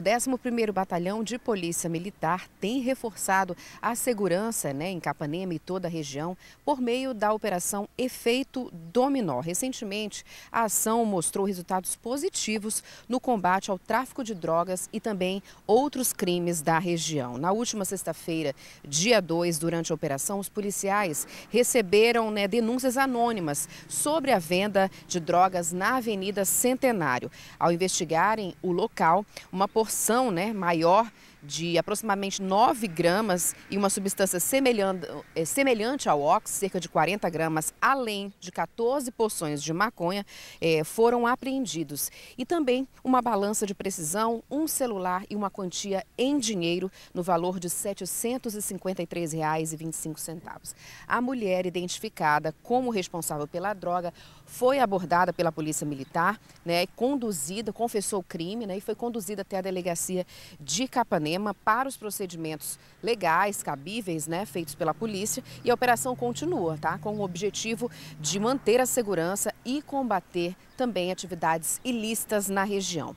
O 11º Batalhão de Polícia Militar tem reforçado a segurança né, em Capanema e toda a região por meio da operação Efeito Dominó. Recentemente, a ação mostrou resultados positivos no combate ao tráfico de drogas e também outros crimes da região. Na última sexta-feira, dia 2, durante a operação, os policiais receberam né, denúncias anônimas sobre a venda de drogas na Avenida Centenário. Ao investigarem o local, uma porção proporção né, maior de aproximadamente 9 gramas e uma substância eh, semelhante ao óxido, cerca de 40 gramas, além de 14 porções de maconha, eh, foram apreendidos. E também uma balança de precisão, um celular e uma quantia em dinheiro no valor de R$ 753,25. A mulher identificada como responsável pela droga foi abordada pela Polícia Militar, né, conduzida, confessou o crime né, e foi conduzida até a delegacia de Capanema Ipanema para os procedimentos legais, cabíveis, né, feitos pela polícia. E a operação continua, tá? Com o objetivo de manter a segurança e combater também atividades ilícitas na região.